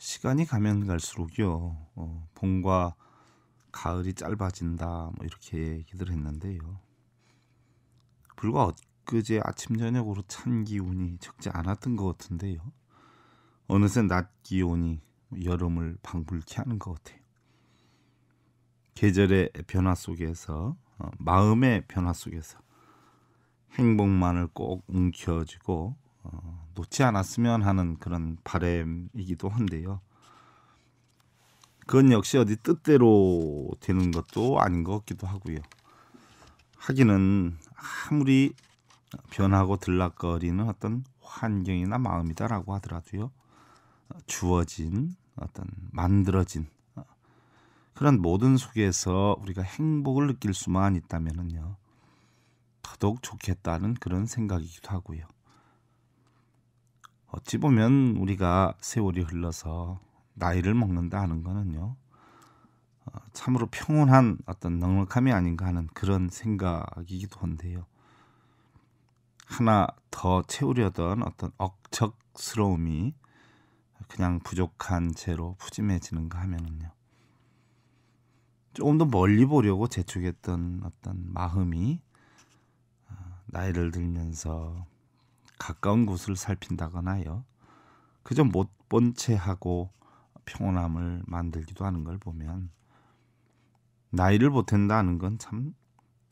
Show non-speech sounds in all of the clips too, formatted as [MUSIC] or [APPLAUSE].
시간이 가면 갈수록요 어, 봄과 가을이 짧아진다 뭐 이렇게 얘기들 했는데요 불과 엊그제 아침 저녁으로 찬기운이 적지 않았던 것 같은데요 어느새 낮 기온이 여름을 방불케 하는 것 같아요 계절의 변화 속에서 어, 마음의 변화 속에서 행복만을 꼭 움켜쥐고 어, 놓지 않았으면 하는 그런 바램이기도 한데요. 그건 역시 어디 뜻대로 되는 것도 아닌 것 같기도 하고요. 하기는 아무리 변하고 들락거리는 어떤 환경이나 마음이다라고 하더라도요. 주어진 어떤 만들어진 그런 모든 속에서 우리가 행복을 느낄 수만 있다면은요. 더더욱 좋겠다는 그런 생각이기도 하고요. 어찌 보면 우리가 세월이 흘러서 나이를 먹는다 하는 거는요. 어, 참으로 평온한 어떤 넉넉함이 아닌가 하는 그런 생각이기도 한데요. 하나 더 채우려던 어떤 억척스러움이 그냥 부족한 채로 푸짐해지는가 하면은요. 조금 더 멀리 보려고 재촉했던 어떤 마음이 어, 나이를 들면서 가까운 곳을 살핀다거나 요 그저 못 본 채 하고 평온함을 만들기도 하는 걸 보면 나이를 보탠다는 건 참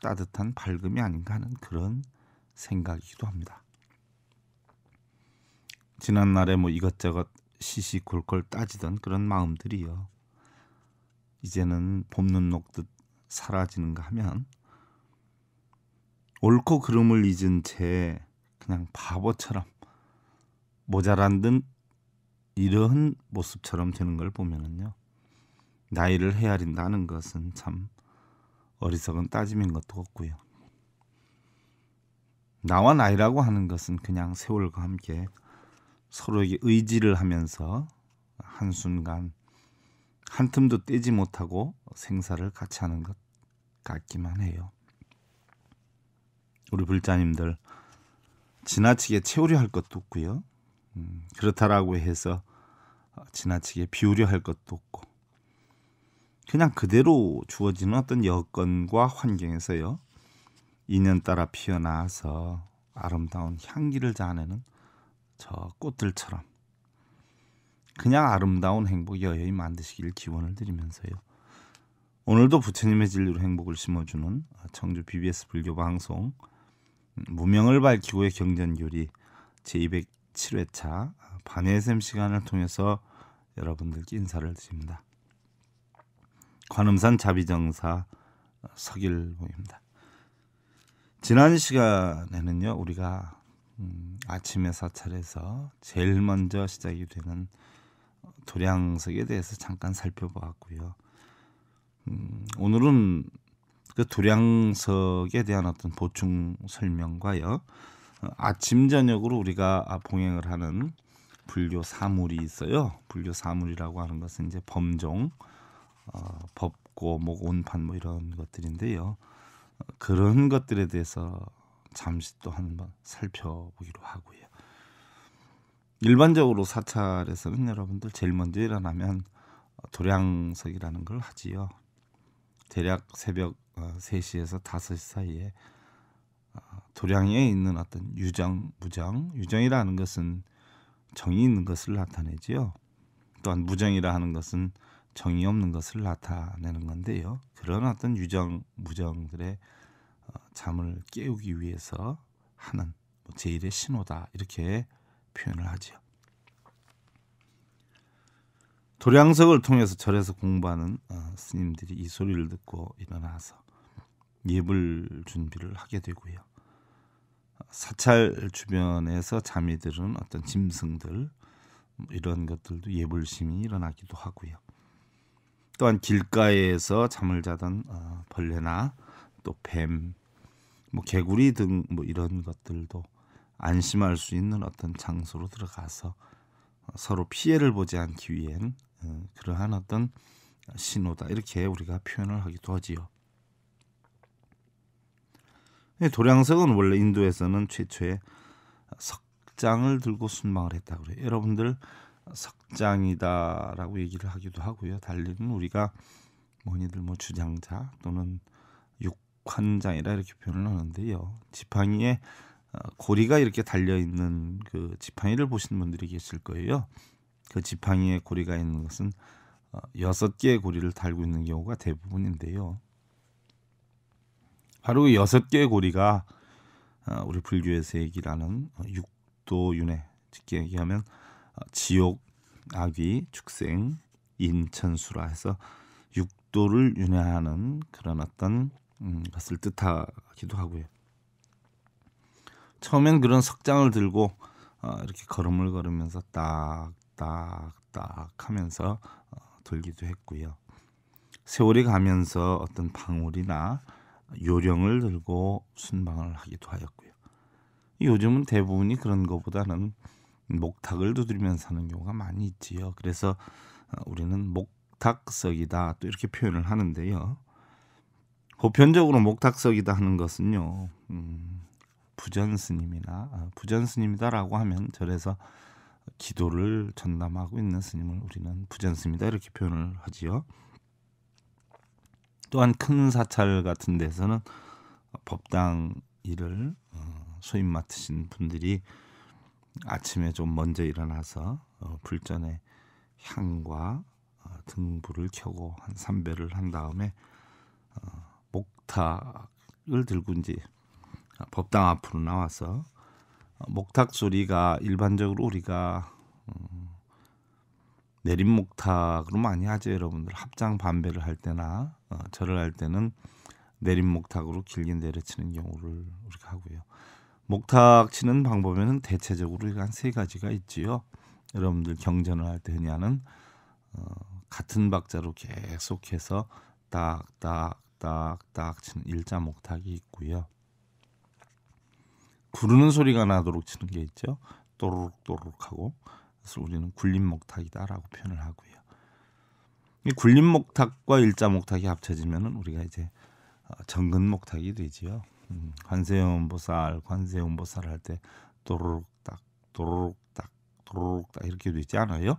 따뜻한 밝음이 아닌가 하는 그런 생각이기도 합니다. 지난날에 뭐 이것저것 시시콜콜 따지던 그런 마음들이요. 이제는 봄눈 녹듯 사라지는가 하면 옳고 그름을 잊은 채 그냥 바보처럼 모자란 듯이런 모습처럼 되는 걸 보면은요. 나이를 헤아린다는 것은 참 어리석은 따짐인 것도 없고요. 나와 나이라고 하는 것은 그냥 세월과 함께 서로에게 의지를 하면서 한순간 한 틈도 떼지 못하고 생사를 같이 하는 것 같기만 해요. 우리 불자님들 지나치게 채우려 할 것도 없고요. 음, 그렇다라고 해서 지나치게 비우려 할 것도 없고 그냥 그대로 주어지는 어떤 여건과 환경에서요. 인연따라 피어나서 아름다운 향기를 자아내는 저 꽃들처럼 그냥 아름다운 행복 여여히 만드시길 기원을 드리면서요. 오늘도 부처님의 진리로 행복을 심어주는 청주 BBS 불교 방송 무명을 밝히고의 경전교리 제207회차 반해샘 시간을 통해서 여러분들께 인사를 드립니다. 관음산 자비정사 서길봉입니다. 지난 시간에는요 우리가 음, 아침에 사찰에서 제일 먼저 시작이 되는 도량석에 대해서 잠깐 살펴보았고요. 음, 오늘은 그두량석에 대한 어떤 보충 설명과요. 아침 저녁으로 우리가 봉행을 하는 불교 사물이 있어요. 불교 사물이라고 하는 것은 이제 범종, 어, 법고, 목, 뭐 온판 뭐 이런 것들인데요. 그런 것들에 대해서 잠시 또 한번 살펴보기로 하고요. 일반적으로 사찰에서는 여러분들 제일 먼저 일어나면 도량석이라는 어, 걸 하지요. 대략 새벽 3시에서 어, 5시 사이에 어, 도량에 있는 어떤 유정, 무정, 유정이라는 것은 정이 있는 것을 나타내지요. 또한 무정이라 하는 것은 정이 없는 것을 나타내는 건데요. 그런 어떤 유정, 무정들의 어, 잠을 깨우기 위해서 하는 뭐 제일의 신호다 이렇게 표현을 하지요. 도량석을 통해서 절에서 공부하는 어, 스님들이 이 소리를 듣고 일어나서 예불 준비를 하게 되고요. 사찰 주변에서 잠이 들은 어떤 짐승들 뭐 이런 것들도 예불심이 일어나기도 하고요. 또한 길가에서 잠을 자던 어, 벌레나 또 뱀, 뭐 개구리 등 뭐 이런 것들도 안심할 수 있는 어떤 장소로 들어가서 어, 서로 피해를 보지 않기 위한 어, 그러한 어떤 신호다 이렇게 우리가 표현을 하기도 하지요. 도량석은 예, 원래 인도에서는 최초의 석장을 들고 순방을 했다고 그래요. 여러분들 석장이다라고 얘기를 하기도 하고요. 달리는 우리가 뭐니들 뭐 주장자 또는 육환장이라 이렇게 표현을 하는데요. 지팡이에 어, 고리가 이렇게 달려 있는 그 지팡이를 보신 분들이 계실 거예요. 그 지팡이에 고리가 있는 것은 어, 여섯 개의 고리를 달고 있는 경우가 대부분인데요. 바로 이 여섯 개의 고리가 어, 우리 불교에서 얘기하는 어, 육도윤회 즉 얘기하면 지옥, 악귀, 축생, 인천수라 해서 육도를 윤회하는 그런 어떤 음, 것을 뜻하기도 하고요. 처음엔 그런 석장을 들고 이렇게 걸음을 걸으면서 딱 딱딱 하면서 어, 돌기도 했고요. 세월이 가면서 어떤 방울이나 요령을 들고 순방을 하기도 하였고요. 요즘은 대부분이 그런 것보다는 목탁을 두드리면서 하는 경우가 많이 있지요. 그래서 어, 우리는 목탁석이다 또 이렇게 표현을 하는데요. 보편적으로 목탁석이다 하는 것은요. 음, 부전 스님이나 어, 부전 스님이다라고 하면 절에서 기도를 전담하고 있는 스님을 우리는 부전스입니다 이렇게 표현을 하지요. 또한 큰 사찰 같은 데서는 법당 일을 어, 소임 맡으신 분들이 아침에 좀 먼저 일어나서 어, 불전에 향과 어, 등불을 켜고 한 삼배를 한 다음에 목탁을 들고 이제 법당 앞으로 나와서 목탁 소리가 일반적으로 우리가 음, 내림 목탁으로 많이 하죠 여러분들 합장 반배를 할 때나 어, 절을 할 때는 내림 목탁으로 길게 내려치는 경우를 우리가 하고요. 목탁 치는 방법에는 대체적으로 한세 가지가 있지요. 여러분들 경전을 할 때 흔히 하는 어, 같은 박자로 계속해서 딱딱딱딱 치는 일자 목탁이 있고요. 구르는 소리가 나도록 치는 게 있죠. 또르륵 또르륵 하고 그래서 우리는 굴림 목탁이다라고 표현을 하고요. 이 굴림 목탁과 일자 목탁이 합쳐지면은 우리가 이제 어, 정근 목탁이 되지요. 음, 관세음보살, 관세음보살 할 때또르륵 딱, 또르륵 딱, 또르륵딱 이렇게 되지 않아요?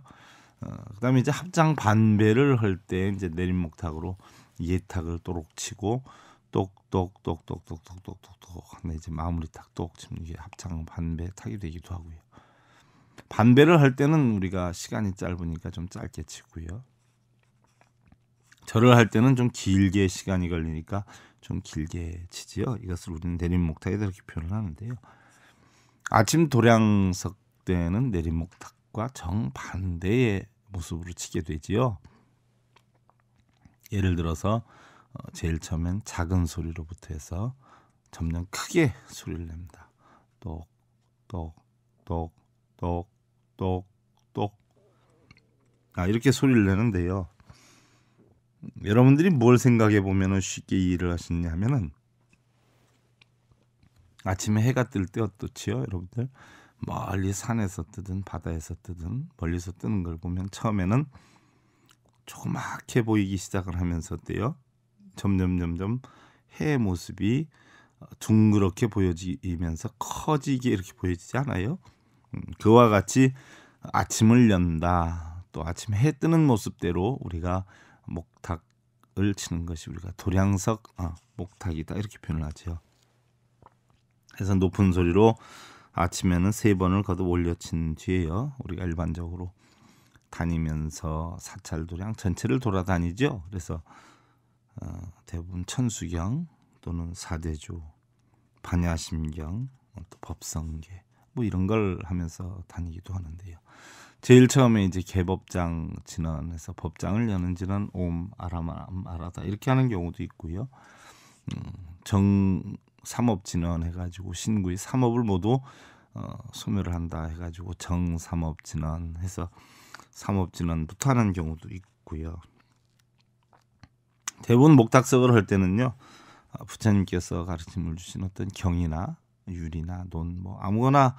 어, 그다음에 이제 합장 반배를 할 때 이제 내림목탁으로 예탁을 또록 치고 똑똑똑똑똑똑똑똑똑 하나 이제 마무리 딱똑 치면 이게 합창 반배 타이 되기도 하고요. 반배를 할 때는 우리가 시간이 짧으니까 좀 짧게 치고요. 절을 할 때는 좀 길게 시간이 걸리니까 좀 길게 치지요. 이것을 우리는 내림목탁에다 이렇게 표현을 하는데요. 아침 도량석 때는 내림목탁과 정반대의 모습으로 치게 되지요. 예를 들어서 어, 제일 처음엔 작은 소리로부터 해서 점점 크게 소리를 냅니다. 똑, 똑, 똑, 똑, 똑, 똑. 아, 이렇게 소리를 내는데요. 음, 여러분들이 뭘 생각해 보면 쉽게 일을 하시냐 면은 아침에 해가 뜰 때 어떻지요, 여러분들? 멀리 산에서 뜨든 바다에서 뜨든 멀리서 뜨는 걸 보면 처음에는 조그맣게 보이기 시작을 하면서 때요. 점점 점점 해의 모습이 어, 둥그렇게 보여지면서 커지게 이렇게 보여지지 않아요? 음, 그와 같이 아침을 연다. 또 아침 해 뜨는 모습대로 우리가 목탁을 치는 것이 우리가 도량석 아, 어, 목탁이다 이렇게 표현을 하죠. 그래서 높은 소리로 아침에는 세 번을 거듭 올려친 뒤에요. 우리가 일반적으로 다니면서 사찰 도량 전체를 돌아다니죠. 그래서 어, 대부분 천수경 또는 사대조, 반야심경, 뭐 또 법성계 뭐 이런 걸 하면서 다니기도 하는데요. 제일 처음에 이제 개법장 진원에서 법장을 여는 진언 옴 아람 아라다 이렇게 하는 경우도 있고요. 음, 정 삼업 진원 해가지고 신구의 삼업을 모두 어, 소멸을 한다 해가지고 정 삼업 진원 해서 삼업 진원부터 하는 경우도 있고요. 대부분 목탁석을 할 때는요 아, 부처님께서 가르침을 주신 어떤 경이나 유리나 논 뭐 아무거나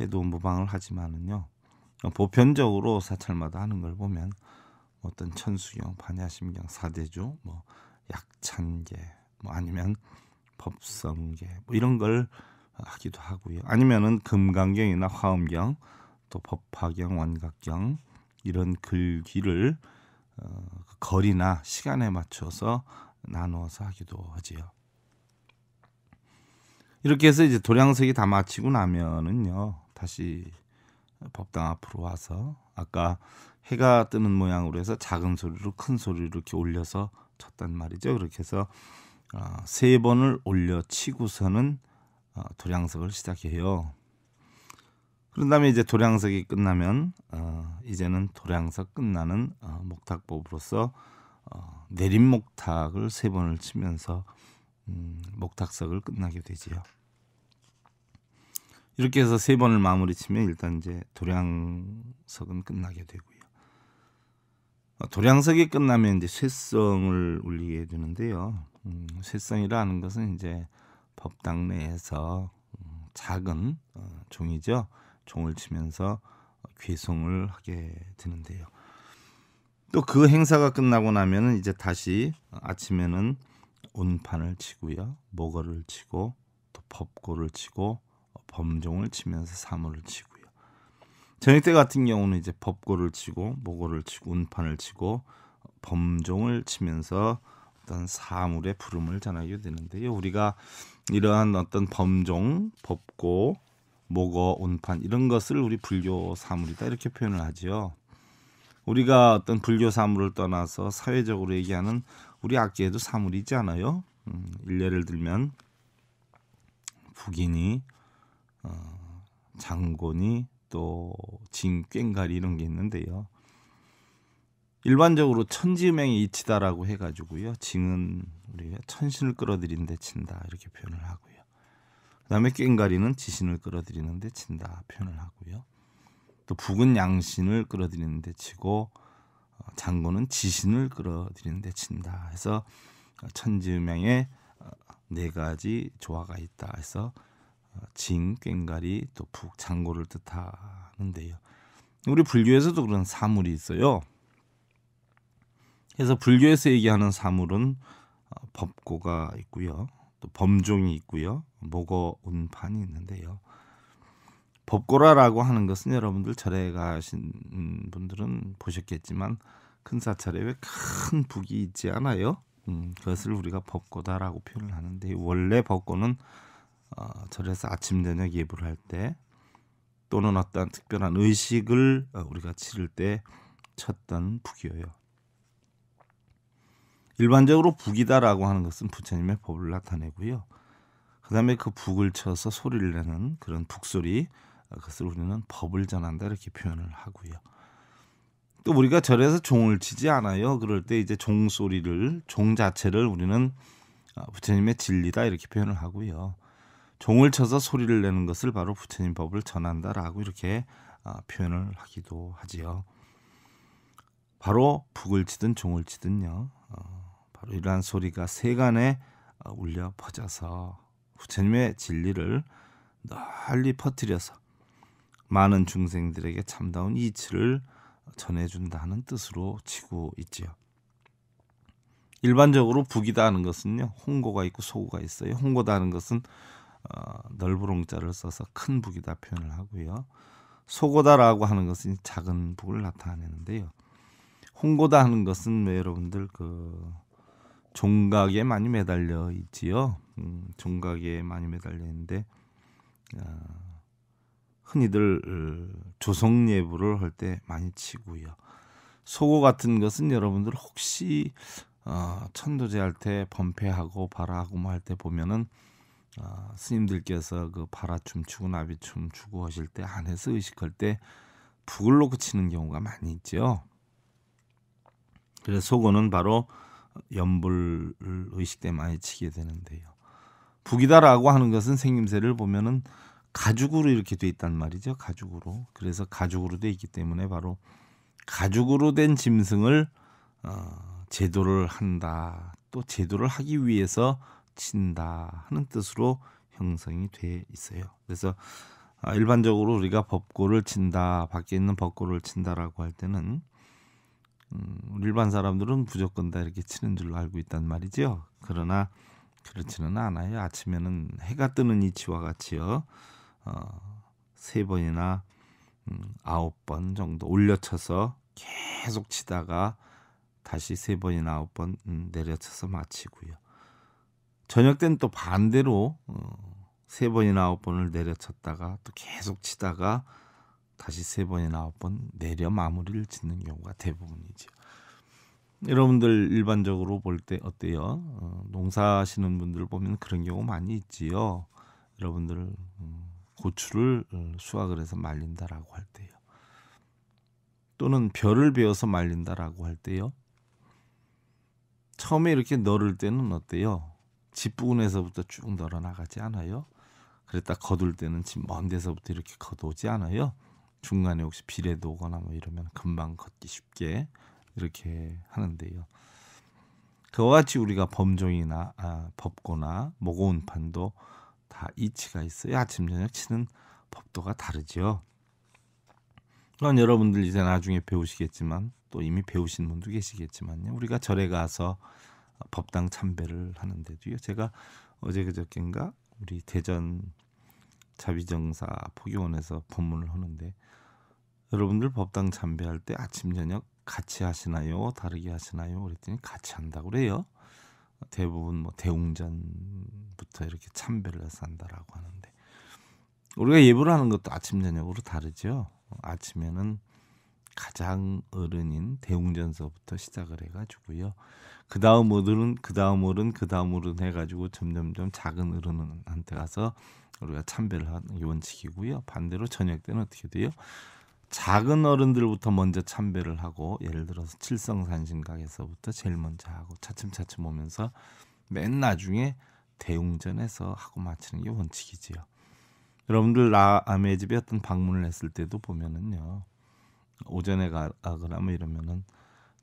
해도 무방을 하지만은요 보편적으로 사찰마다 하는 걸 보면 어떤 천수경, 반야심경, 사대조, 뭐 약찬계, 뭐 아니면 법성계 뭐 이런 걸 하기도 하고요. 아니면은 금강경이나 화엄경, 또 법화경, 원각경 이런 글귀를 어, 그 거리나 시간에 맞춰서 나누어서 하기도 하지요. 이렇게 해서 이제 도량색이 다 마치고 나면은요 다시 법당 앞으로 와서 아까 해가 뜨는 모양으로 해서 작은 소리로 큰 소리로 이렇게 올려서 쳤단 말이죠. 그렇게 해서 어, 세 번을 올려 치고서는 어, 도량석을 시작해요. 그런 다음에 이제 도량석이 끝나면 어, 이제는 도량석 끝나는 어, 목탁법으로서 어, 내림 목탁을 세 번을 치면서 음, 목탁석을 끝나게 되지요. 이렇게 해서 세 번을 마무리 치면 일단 이제 도량석은 끝나게 되고요. 어, 도량석이 끝나면 이제 쇠성을 울리게 되는데요. 음, 쇠성이라는 것은 이제 법당 내에서 음, 작은 어, 종이죠. 종을 치면서 귀송을 하게 되는데요. 또 그 행사가 끝나고 나면은 이제 다시 아침에는 온판을 치고요, 목어를 치고 또 법고를 치고 범종을 치면서 사물을 치고요. 저녁 때 같은 경우는 이제 법고를 치고 목어를 치고 온판을 치고 범종을 치면서 어떤 사물의 부름을 전하게 되는데요. 우리가 이러한 어떤 범종, 법고, 목어, 온판 이런 것을 우리 불교 사물이다 이렇게 표현을 하지요. 우리가 어떤 불교 사물을 떠나서 사회적으로 얘기하는 우리 악기에도 사물이지 않아요. 음, 예를 들면 북인이 어, 장곤이 또 징꽹가리 이런 게 있는데요. 일반적으로 천지음행이 이치다라고 해가지고요. 징은 우리가 천신을 끌어들인 데 친다 이렇게 표현을 하고요. 그다음에 꽹가리는 지신을 끌어들이는데 친다 표현을 하고요. 또 북은 양신을 끌어들이는데 치고 어, 장군은 지신을 끌어들이는데 친다. 해서 어, 천지음양에네 어, 가지 조화가 있다. 해서 징, 꽹가리, 또 북, 장고를 뜻하는데요. 우리 불교에서도 그런 사물이 있어요. 그래서 불교에서 얘기하는 사물은 법고가 있고요. 또 범종이 있고요. 목어 운판이 있는데요. 법고라라고 하는 것은 여러분들 절에 가신 음, 분들은 보셨겠지만 큰 사찰에 왜 큰 북이 있지 않아요? 음, 그것을 우리가 법고다라고 표현을 하는데 원래 법고는 어, 절에서 아침 저녁 예불를 할때 또는 어떤 특별한 의식을 어, 우리가 치를 때 쳤던 북이에요. 일반적으로 북이다라고 하는 것은 부처님의 법을 나타내고요. 그다음에 그 북을 쳐서 소리를 내는 그런 북소리 어, 그것을 우리는 법을 전한다 이렇게 표현을 하고요. 또 우리가 절에서 종을 치지 않아요. 그럴 때 이제 종 소리를 종 자체를 우리는 어, 부처님의 진리다 이렇게 표현을 하고요. 종을 쳐서 소리를 내는 것을 바로 부처님 법을 전한다라고 이렇게 어, 표현을 하기도 하지요. 바로 북을 치든 종을 치든요. 바로 이러한 소리가 세간에 어, 울려 퍼져서 부처님의 진리를 널리 퍼뜨려서 많은 중생들에게 참다운 이치를 전해준다는 뜻으로 치고 있지요. 일반적으로 북이다 는 것은요 홍고가 있고 소고가 있어요. 홍고다 는 것은 어, 널브롱자를 써서 큰 북이다 표현을 하고요. 소고다라고 하는 것은 작은 북을 나타내는데요. 홍고다 하는 것은 여러분들 그 종각에 많이 매달려 있지요. 음, 종각에 많이 매달려 있는데 아, 흔히들 어, 조성 예불를할 때 많이 치고요. 소고 같은 것은 여러분들 혹시 어, 천도제 할 때 범패하고 바라하고 뭐 할 때 보면은 어, 스님들께서 그 바라춤 추고 나비춤 추고 하실 때 안에서 의식할 때 북을 놓고 치는 경우가 많이 있죠. 그래서 소고는 바로 연불 의식 때 많이 치게 되는데요. 북이다라고 하는 것은 생김새를 보면은 가죽으로 이렇게 돼 있단 말이죠. 가죽으로. 그래서 가죽으로 돼 있기 때문에 바로 가죽으로 된 짐승을 어, 제도를 한다. 또 제도를 하기 위해서 친다 하는 뜻으로 형성이 돼 있어요. 그래서 아, 일반적으로 우리가 법고를 친다, 밖에 있는 법고를 친다라고 할 때는 음, 일반 사람들은 무조건 다 이렇게 치는 줄로 알고 있단 말이죠. 그러나 그렇지는 않아요. 아침에는 해가 뜨는 이치와 같이요. 어, 세 번이나 음, 아홉 번 정도 올려쳐서 계속 치다가 다시 세 번이나 아홉 번 음, 내려쳐서 마치고요. 저녁 때는 또 반대로 어, 세 번이나 아홉 번을 내려쳤다가 또 계속 치다가 다시 세 번이나 아홉 번 내려 마무리를 짓는 경우가 대부분이죠. 여러분들 일반적으로 볼 때 어때요? 어, 농사하시는 분들 보면 그런 경우 많이 있지요. 여러분들 음, 고추를 어, 수확을 해서 말린다라고 할 때요. 또는 별을 베어서 말린다라고 할 때요. 처음에 이렇게 널을 때는 어때요? 집 부근에서부터 쭉 널어나가지 않아요? 그랬다 거둘 때는 집먼 데서부터 이렇게 거두지 않아요? 중간에 혹시 비례도 오거나 뭐 이러면 금방 걷기 쉽게 이렇게 하는데요. 그와 같이 우리가 범종이나 아, 법고나 모고운판도 다 이치가 있어요 아침 저녁 치는 법도가 다르지요. 그럼 여러분들 이제 나중에 배우시겠지만 또 이미 배우신 분도 계시겠지만요. 우리가 절에 가서 법당 참배를 하는데도요. 제가 어제 그저께인가 우리 대전 자비정사 포교원에서 법문을 하는데 여러분들 법당 참배할 때 아침 저녁 같이 하시나요? 다르게 하시나요? 그랬더니 같이 한다고 그래요. 대부분 뭐 대웅전부터 이렇게 참배를 해서 한다라고 하는데 우리가 예불를 하는 것도 아침 저녁으로 다르죠. 아침에는 가장 어른인 대웅전서부터 시작을 해가지고요. 그 다음 어른은 그 다음 어른 그 다음 어른 해가지고 점점점 작은 어른한테 가서 우리가 참배를 하는 원칙이고요. 반대로 저녁 때는 어떻게 돼요? 작은 어른들부터 먼저 참배를 하고 예를 들어서 칠성산신각에서부터 제일 먼저 하고 차츰차츰 오면서 맨 나중에 대웅전에서 하고 마치는 게 원칙이지요. 여러분들 남의 집에 어떤 방문을 했을 때도 보면은요. 오전에 가거나 뭐 아, 이러면은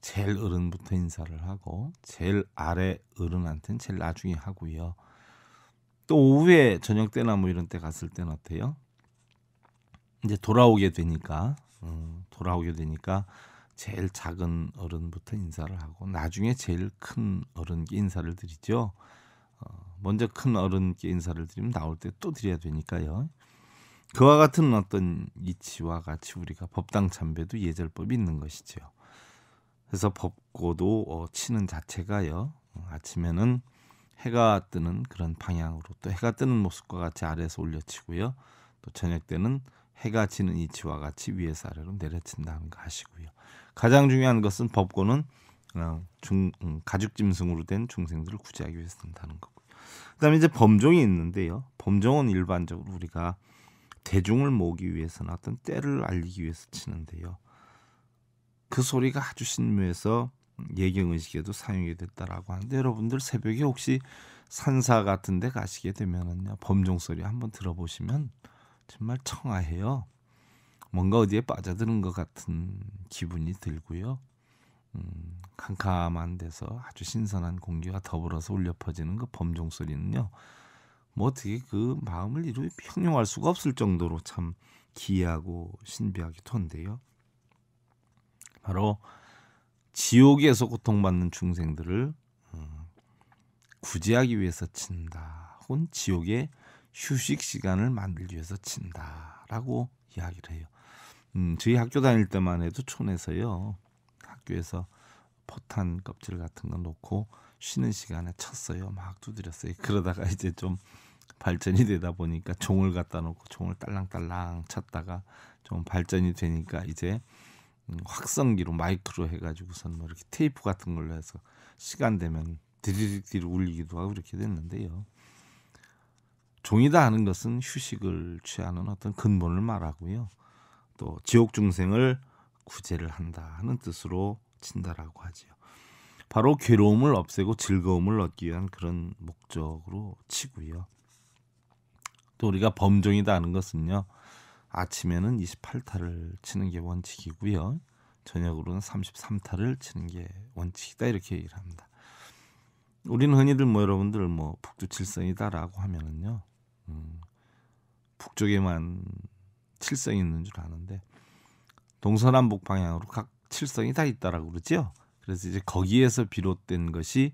제일 어른부터 인사를 하고 제일 아래 어른한테는 제일 나중에 하고요. 또 오후에 저녁 때나 뭐 이런 때 갔을 때는 어때요? 이제 돌아오게 되니까 음, 돌아오게 되니까 제일 작은 어른부터 인사를 하고 나중에 제일 큰 어른께 인사를 드리죠. 어, 먼저 큰 어른께 인사를 드리면 나올 때 또 드려야 되니까요. 그와 같은 어떤 이치와 같이 우리가 법당 참배도 예절법이 있는 것이죠. 그래서 벚꽃도 어, 치는 자체가요. 어, 아침에는 해가 뜨는 그런 방향으로 또 해가 뜨는 모습과 같이 아래에서 올려치고요. 또 저녁 때는 해가 지는 이치와 같이 위에서 아래로 내려친다는 거 아시고요. 가장 중요한 것은 법고는 어, 중 음, 가죽 짐승으로 된 중생들을 구제하기 위해서 쓴다는 거고요. 그다음에 이제 범종이 있는데요. 범종은 일반적으로 우리가 대중을 모으기 위해서나 어떤 때를 알리기 위해서 치는데요. 그 소리가 아주 신묘해서 예경의식에도 사용이 됐다라고 하는데 여러분들 새벽에 혹시 산사 같은 데 가시게 되면은요 범종 소리 한번 들어보시면 정말 청아해요 뭔가 어디에 빠져드는 것 같은 기분이 들고요 음, 캄캄한 데서 아주 신선한 공기가 더불어서 울려 퍼지는 그 범종 소리는요 뭐 어떻게 그 마음을 이루 평용할 수가 없을 정도로 참 기이하고 신비하기도 한데요 바로 지옥에서 고통받는 중생들을 어, 구제하기 위해서 친다. 혹은 지옥의 휴식 시간을 만들기 위해서 친다라고 이야기를 해요. 음, 저희 학교 다닐 때만 해도 촌에서요. 학교에서 포탄 껍질 같은 거 놓고 쉬는 시간에 쳤어요. 막 두드렸어요. 그러다가 [LAUGHS] 이제 좀 발전이 되다 보니까 종을 갖다 놓고 종을 딸랑딸랑 쳤다가 좀 발전이 되니까 이제 음, 확성기로 마이크로 해가지고선 뭐 이렇게 테이프 같은 걸로 해서 시간 되면 디디디디 울리기도 하고 이렇게 됐는데요. 종이다 하는 것은 휴식을 취하는 어떤 근본을 말하고요. 또 지옥 중생을 구제를 한다 하는 뜻으로 친다라고 하지요. 바로 괴로움을 없애고 즐거움을 얻기 위한 그런 목적으로 치고요. 또 우리가 범종이다 하는 것은요. 아침에는 28타를 치는 게 원칙이고요. 저녁으로는 33타를 치는 게 원칙이다 이렇게 얘기를 합니다. 우리는 흔히들 뭐 여러분들 뭐 북두칠성이다라고 하면은요. 음, 북쪽에만 칠성이 있는 줄 아는데 동서남북 방향으로 각 칠성이 다 있다라고 그러죠 그래서 이제 거기에서 비롯된 것이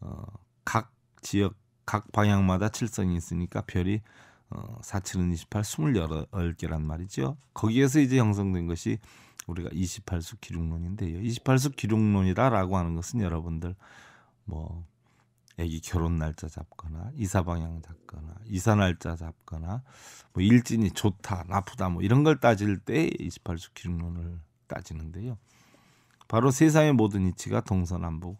어, 각 지역 각 방향마다 칠성이 있으니까 별이 어, 4칠은 28, 28개란 말이죠. 거기에서 이제 형성된 것이 우리가 28수 기록론인데요. 28수 기록론이다라고 하는 것은 여러분들 뭐 애기 결혼 날짜 잡거나 이사 방향 잡거나 이사 날짜 잡거나 뭐 일진이 좋다 나쁘다 뭐 이런 걸 따질 때 28수 기록론을 따지는데요. 바로 세상의 모든 이치가 동서남북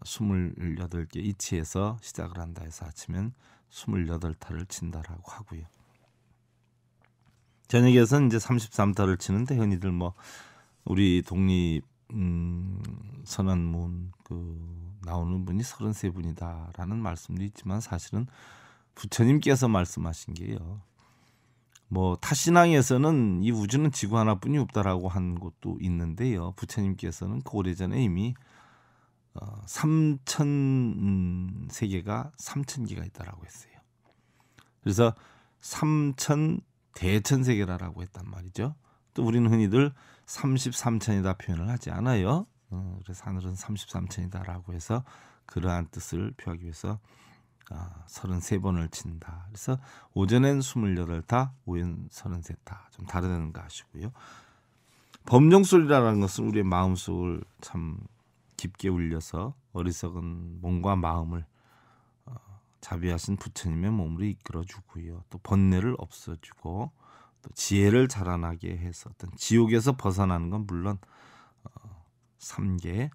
28개 이치에서 시작을 한다 해서 아침엔 스물여덟 타를 친다라고 하고요. 저녁에선 이제 삼십삼 타를 치는데 흔히들 뭐 우리 독립 음, 선언문그 나오는 분이 서른세 분이다라는 말씀도 있지만 사실은 부처님께서 말씀하신 게요. 뭐 타신앙에서는 이 우주는 지구 하나뿐이 없다라고 한것도 있는데요. 부처님께서는 그 오래전에 이미 어, 3천 음, 세계가 3천 개가 있다라고 했어요. 그래서 3천 대천 세계라라고 했단 말이죠. 또 우리는 흔히들 33천이다 표현을 하지 않아요. 어, 그래서 하늘은 33천이다라고 해서 그러한 뜻을 표하기 위해서 아, 33번을 친다. 그래서 오전엔 28다, 오후엔 33다. 좀 다르다는 거 아시고요. 범정 소리라는 것은 우리의 마음속을 참 깊게 울려서 어리석은 몸과 마음을 어, 자비하신 부처님의 몸으로 이끌어 주고요. 또 번뇌를 없어 주고 또 지혜를 자라나게 해서 어떤 지옥에서 벗어나는 건 물론 어, 삼계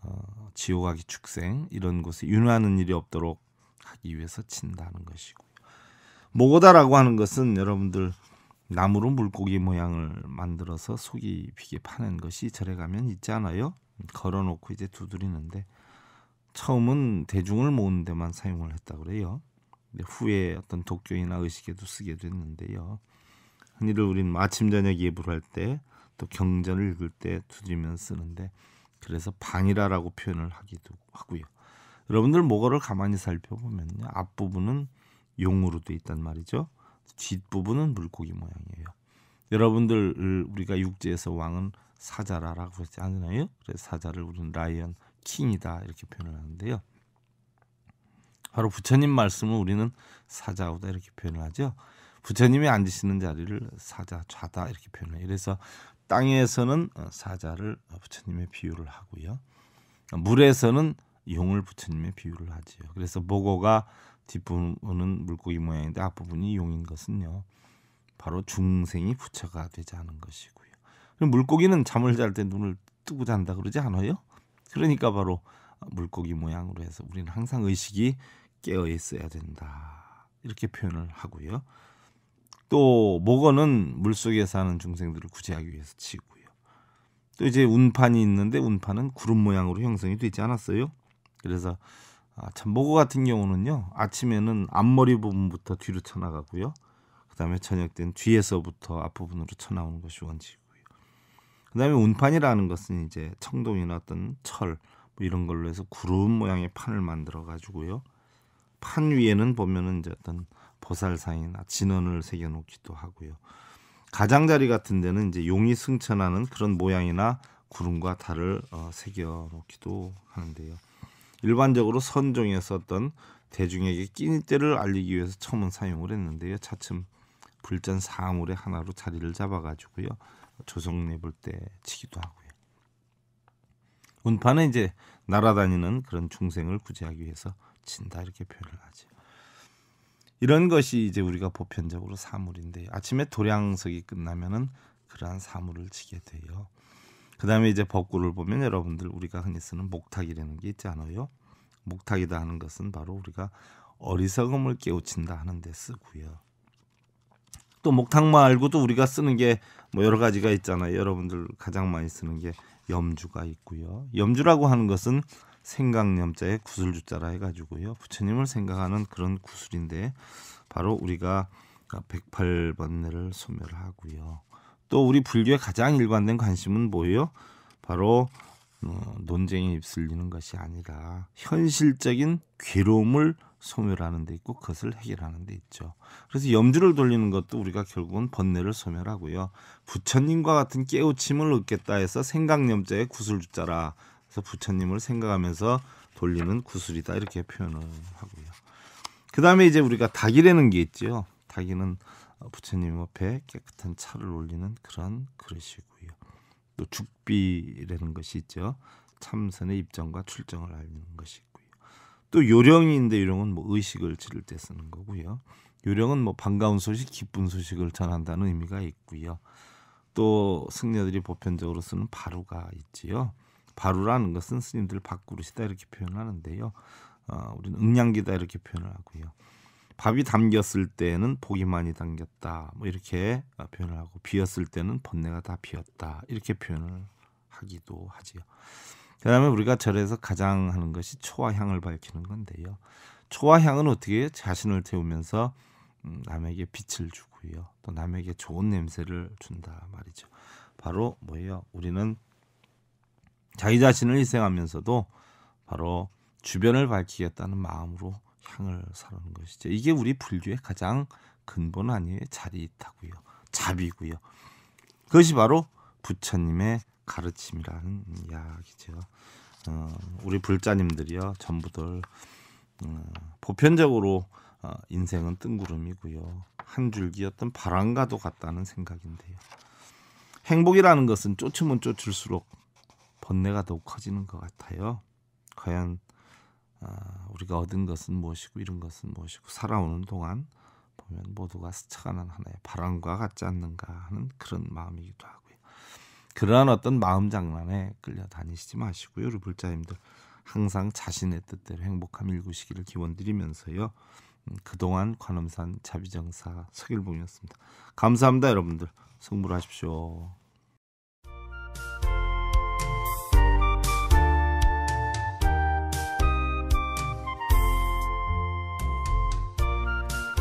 어, 지옥아기 축생 이런 곳에 윤화하는 일이 없도록 하기 위해서 친다는 것이고 모고다라고 하는 것은 여러분들 나무로 물고기 모양을 만들어서 속이 비게 파는 것이 절에 가면 있지 않아요? 걸어놓고 이제 두드리는데 처음은 대중을 모으는 데만 사용을 했다 그래요. 후에 어떤 도교이나 의식에도 쓰게 됐는데요. 흔히들 우린 아침 저녁 예불 할때 또 경전을 읽을 때 두드리면 쓰는데 그래서 방이라라고 표현을 하기도 하고요. 여러분들 모거를 가만히 살펴보면 앞부분은 용으로 돼 있단 말이죠. 뒷부분은 물고기 모양이에요. 여러분들 우리가 육지에서 왕은 사자라라고 그러지 않나요? 그래서 사자를 우리는 라이언 킹이다 이렇게 표현을 하는데요. 바로 부처님 말씀을 우리는 사자우다 이렇게 표현을 하죠. 부처님이 앉으시는 자리를 사자 좌다 이렇게 표현해요. 그래서 땅에서는 어, 사자를 부처님의 비유를 하고요. 물에서는 용을 부처님의 비유를 하지요. 그래서 모고가 뒷부분은 물고기 모양인데 앞부분이 용인 것은요. 바로 중생이 부처가 되지 않은 것이고 물고기는 잠을 잘 때 눈을 뜨고 잔다 그러지 않아요? 그러니까 바로 물고기 모양으로 해서 우리는 항상 의식이 깨어 있어야 된다. 이렇게 표현을 하고요. 또모건는 물속에 사는 중생들을 구제하기 위해서 치고요. 또 이제 운판이 있는데 운판은 구름 모양으로 형성이 되지 않았어요. 그래서 아, 참 모거 같은 경우는요. 아침에는 앞머리 부분부터 뒤로 쳐나가고요. 그다음에 저녁 때는 뒤에서부터 앞부분으로 쳐나오는 것이 원칙. 그다음에 운판이라는 것은 이제 청동이나 어떤 철뭐 이런 걸로 해서 구름 모양의 판을 만들어 가지고요. 판 위에는 보면은 이제 어떤 보살상이나 진원을 새겨 놓기도 하고요. 가장자리 같은 데는 이제 용이 승천하는 그런 모양이나 구름과 달을 어, 새겨 놓기도 하는데요. 일반적으로 선종에서 어떤 대중에게 끼니때를 알리기 위해서 처음은 사용을 했는데요. 차츰 불전 사물의 하나로 자리를 잡아가지고요. 조성래 볼때 치기도 하고요. 운파는 이제 날아다니는 그런 중생을 구제하기 위해서 친다 이렇게 표현을 하죠. 이런 것이 이제 우리가 보편적으로 사물인데 아침에 도량석이 끝나면은 그러한 사물을 지게 돼요. 그다음에 이제 법구를 보면 여러분들 우리가 흔히 쓰는 목탁이라는 게 있잖아요. 목탁이다 하는 것은 바로 우리가 어리석음을 깨우친다 하는 데 쓰고요. 또 목탕 말고도 우리가 쓰는 게 뭐 여러 가지가 있잖아요. 여러분들 가장 많이 쓰는 게 염주가 있고요. 염주라고 하는 것은 생각염자의 구슬주자라 해가지고요. 부처님을 생각하는 그런 구슬인데 바로 우리가 108번뇌를 소멸하고요. 또 우리 불교의 가장 일관된 관심은 뭐예요? 바로 어, 논쟁에 휩쓸리는 것이 아니라 현실적인 괴로움을 소멸하는 데 있고 그것을 해결하는 데 있죠. 그래서 염주를 돌리는 것도 우리가 결국은 번뇌를 소멸하고요. 부처님과 같은 깨우침을 얻겠다 해서 생각염자의 구슬주자라. 그래서 부처님을 생각하면서 돌리는 구슬이다 이렇게 표현을 하고요. 그 다음에 이제 우리가 닭이라는 게있죠 닭이는 부처님 앞에 깨끗한 차를 올리는 그런 그릇이고 또 죽비라는 것이 있죠. 참선의 입장과 출정을 알리는 것이 있고요. 또 요령인데 요령은 뭐 의식을 지를 때 쓰는 거고요. 요령은 뭐 반가운 소식, 기쁜 소식을 전한다는 의미가 있고요. 또 승려들이 보편적으로 쓰는 바루가 있지요. 바루라는 것은 스님들 밥그릇이다 이렇게 표현하는데요. 어, 우리는 음양기다 이렇게 표현을 하고요. 밥이 담겼을 때는 복이 많이 담겼다. 뭐 이렇게 어, 표현을 하고 비었을 때는 번뇌가 다 비었다. 이렇게 표현을 하기도 하지요. 그다음에 우리가 절에서 가장 하는 것이 초화 향을 밝히는 건데요. 초화 향은 어떻게 자신을 태우면서 음, 남에게 빛을 주고요. 또 남에게 좋은 냄새를 준다 말이죠. 바로 뭐예요? 우리는 자기 자신을 희생하면서도 바로 주변을 밝히겠다는 마음으로 향을 사는 것이죠. 이게 우리 불교의 가장 근본 아니에요. 자리타고요. 잡이고요. 그것이 바로 부처님의 가르침이라는 이야기죠. 어, 우리 불자님들이요. 전부들 어, 보편적으로 어, 인생은 뜬구름이고요. 한 줄기였던 바람과도 같다는 생각인데요. 행복이라는 것은 쫓으면 쫓을수록 번뇌가 더욱 커지는 것 같아요. 과연 아, 우리가 얻은 것은 무엇이고 이런 것은 무엇이고 살아오는 동안 보면 모두가 스쳐가는 하나의 바람과 같지 않는가 하는 그런 마음이기도 하고요. 그러한 어떤 마음 장난에 끌려다니시지 마시고요. 우리 불자님들 항상 자신의 뜻대로 행복함 일구시기를 기원드리면서요. 음, 그동안 관음산 자비정사 석일봉이었습니다 감사합니다 여러분들. 승부 하십시오.